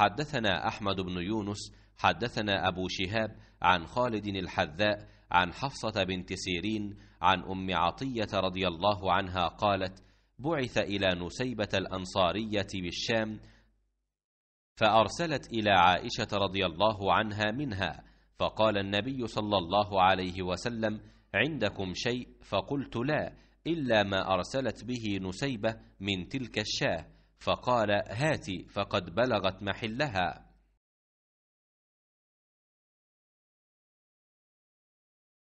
حدثنا أحمد بن يونس حدثنا أبو شهاب عن خالد الحذاء عن حفصة بنت سيرين عن أم عطية رضي الله عنها قالت بعث إلى نسيبة الأنصارية بالشام فأرسلت إلى عائشة رضي الله عنها منها فقال النبي صلى الله عليه وسلم عندكم شيء فقلت لا إلا ما أرسلت به نسيبة من تلك الشاه فقال هاتي فقد بلغت محلها